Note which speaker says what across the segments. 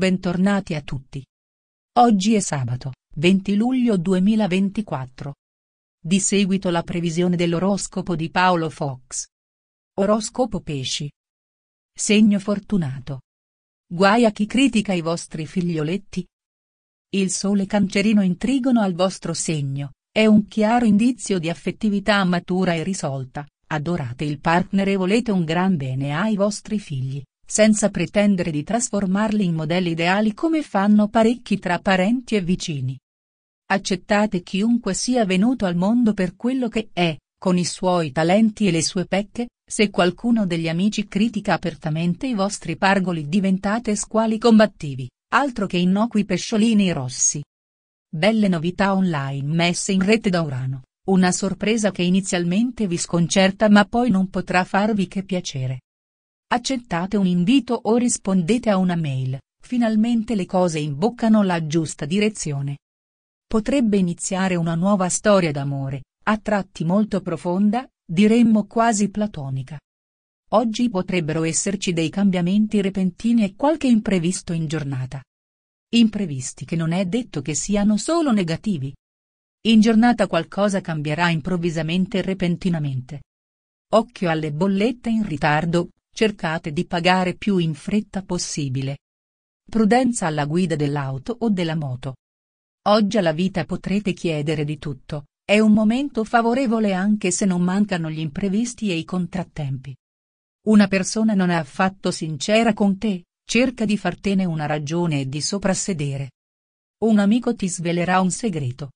Speaker 1: Bentornati a tutti. Oggi è sabato, 20 luglio 2024. Di seguito la previsione dell'oroscopo di Paolo Fox. Oroscopo Pesci. Segno fortunato. Guai a chi critica i vostri figlioletti. Il sole cancerino intrigono al vostro segno, è un chiaro indizio di affettività matura e risolta, adorate il partner e volete un gran bene ai vostri figli senza pretendere di trasformarli in modelli ideali come fanno parecchi tra parenti e vicini. Accettate chiunque sia venuto al mondo per quello che è, con i suoi talenti e le sue pecche, se qualcuno degli amici critica apertamente i vostri pargoli diventate squali combattivi, altro che innocui pesciolini rossi. Belle novità online messe in rete da Urano, una sorpresa che inizialmente vi sconcerta ma poi non potrà farvi che piacere. Accettate un invito o rispondete a una mail, finalmente le cose imboccano la giusta direzione. Potrebbe iniziare una nuova storia d'amore, a tratti molto profonda, diremmo quasi platonica. Oggi potrebbero esserci dei cambiamenti repentini e qualche imprevisto in giornata. Imprevisti che non è detto che siano solo negativi. In giornata qualcosa cambierà improvvisamente e repentinamente. Occhio alle bollette in ritardo, Cercate di pagare più in fretta possibile. Prudenza alla guida dell'auto o della moto. Oggi alla vita potrete chiedere di tutto, è un momento favorevole anche se non mancano gli imprevisti e i contrattempi. Una persona non è affatto sincera con te, cerca di fartene una ragione e di soprassedere. Un amico ti svelerà un segreto.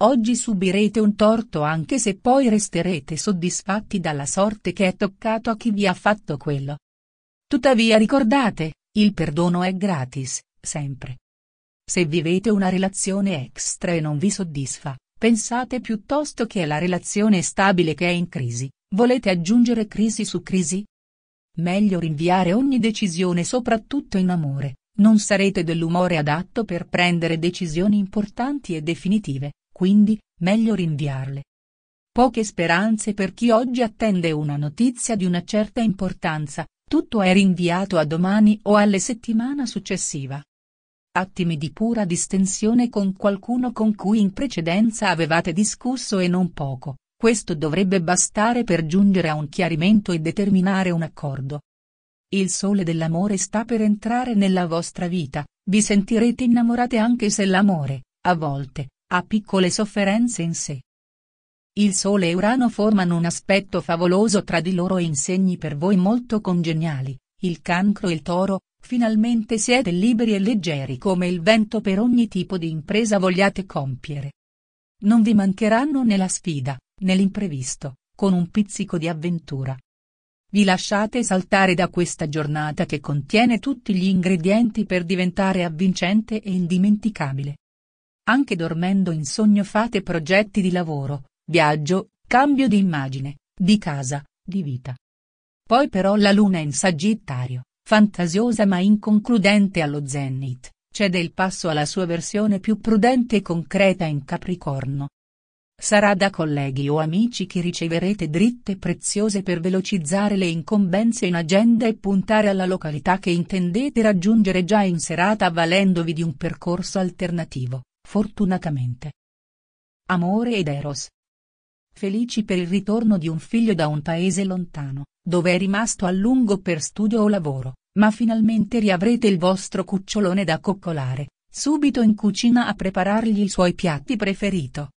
Speaker 1: Oggi subirete un torto anche se poi resterete soddisfatti dalla sorte che è toccato a chi vi ha fatto quello. Tuttavia ricordate, il perdono è gratis, sempre. Se vivete una relazione extra e non vi soddisfa, pensate piuttosto che è la relazione stabile che è in crisi, volete aggiungere crisi su crisi? Meglio rinviare ogni decisione soprattutto in amore, non sarete dell'umore adatto per prendere decisioni importanti e definitive quindi, meglio rinviarle. Poche speranze per chi oggi attende una notizia di una certa importanza, tutto è rinviato a domani o alla settimana successiva. Attimi di pura distensione con qualcuno con cui in precedenza avevate discusso e non poco, questo dovrebbe bastare per giungere a un chiarimento e determinare un accordo. Il sole dell'amore sta per entrare nella vostra vita, vi sentirete innamorate anche se l'amore, a volte, ha piccole sofferenze in sé. Il Sole e Urano formano un aspetto favoloso tra di loro e insegni per voi molto congeniali, il cancro e il toro, finalmente siete liberi e leggeri come il vento per ogni tipo di impresa vogliate compiere. Non vi mancheranno né la sfida, né l'imprevisto, con un pizzico di avventura. Vi lasciate saltare da questa giornata che contiene tutti gli ingredienti per diventare avvincente e indimenticabile. Anche dormendo in sogno fate progetti di lavoro, viaggio, cambio di immagine, di casa, di vita. Poi però la luna in Sagittario, fantasiosa ma inconcludente allo zenith, cede il passo alla sua versione più prudente e concreta in Capricorno. Sarà da colleghi o amici che riceverete dritte preziose per velocizzare le incombenze in agenda e puntare alla località che intendete raggiungere già in serata avvalendovi di un percorso alternativo. Fortunatamente. Amore ed Eros. Felici per il ritorno di un figlio da un paese lontano, dove è rimasto a lungo per studio o lavoro, ma finalmente riavrete il vostro cucciolone da coccolare, subito in cucina a preparargli i suoi piatti preferito.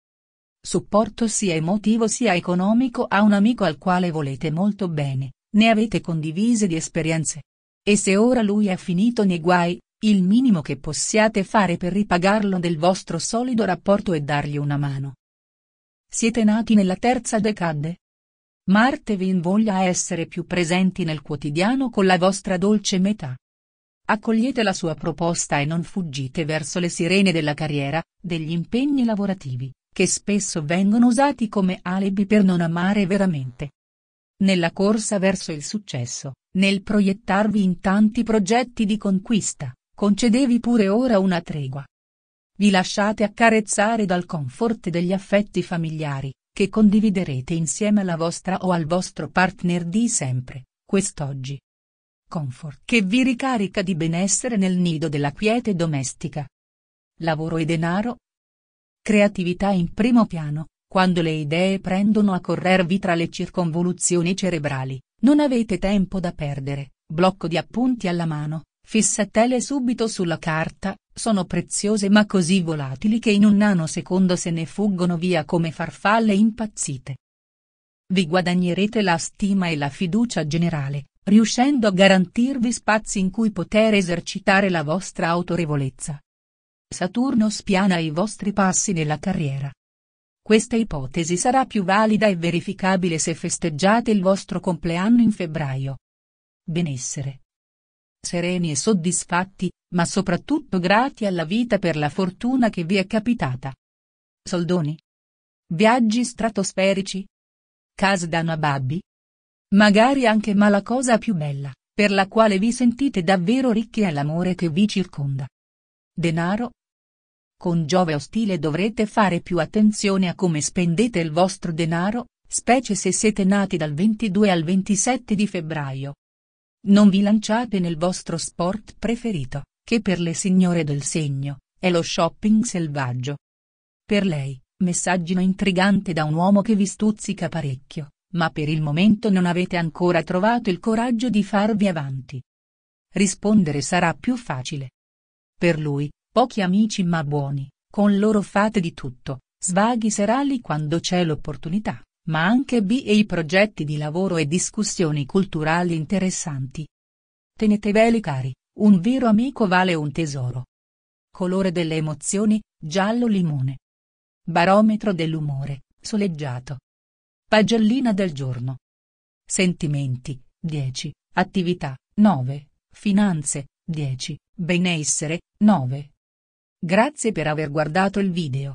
Speaker 1: Supporto sia emotivo sia economico a un amico al quale volete molto bene, ne avete condivise di esperienze. E se ora lui è finito nei guai, il minimo che possiate fare per ripagarlo del vostro solido rapporto è dargli una mano. Siete nati nella terza decade? Marte vi invoglia a essere più presenti nel quotidiano con la vostra dolce metà. Accogliete la sua proposta e non fuggite verso le sirene della carriera, degli impegni lavorativi, che spesso vengono usati come alibi per non amare veramente. Nella corsa verso il successo, nel proiettarvi in tanti progetti di conquista, concedevi pure ora una tregua. Vi lasciate accarezzare dal comfort degli affetti familiari, che condividerete insieme alla vostra o al vostro partner di sempre, quest'oggi. Comfort che vi ricarica di benessere nel nido della quiete domestica. Lavoro e denaro. Creatività in primo piano, quando le idee prendono a corrervi tra le circonvoluzioni cerebrali, non avete tempo da perdere, blocco di appunti alla mano, fissatele subito sulla carta, sono preziose ma così volatili che in un nanosecondo se ne fuggono via come farfalle impazzite. Vi guadagnerete la stima e la fiducia generale, riuscendo a garantirvi spazi in cui poter esercitare la vostra autorevolezza. Saturno spiana i vostri passi nella carriera. Questa ipotesi sarà più valida e verificabile se festeggiate il vostro compleanno in febbraio. Benessere sereni e soddisfatti, ma soprattutto grati alla vita per la fortuna che vi è capitata. Soldoni? Viaggi stratosferici? Case da nababbi? Magari anche ma la cosa più bella, per la quale vi sentite davvero ricchi è l'amore che vi circonda. Denaro? Con Giove ostile dovrete fare più attenzione a come spendete il vostro denaro, specie se siete nati dal 22 al 27 di febbraio non vi lanciate nel vostro sport preferito, che per le signore del segno, è lo shopping selvaggio. Per lei, messaggino intrigante da un uomo che vi stuzzica parecchio, ma per il momento non avete ancora trovato il coraggio di farvi avanti. Rispondere sarà più facile. Per lui, pochi amici ma buoni, con loro fate di tutto, svaghi serali quando c'è l'opportunità ma anche B e i progetti di lavoro e discussioni culturali interessanti. Tenete belli cari, un vero amico vale un tesoro. Colore delle emozioni, giallo limone. Barometro dell'umore, soleggiato. Pagellina del giorno. Sentimenti, 10, attività, 9, finanze, 10, benessere, 9. Grazie per aver guardato il video.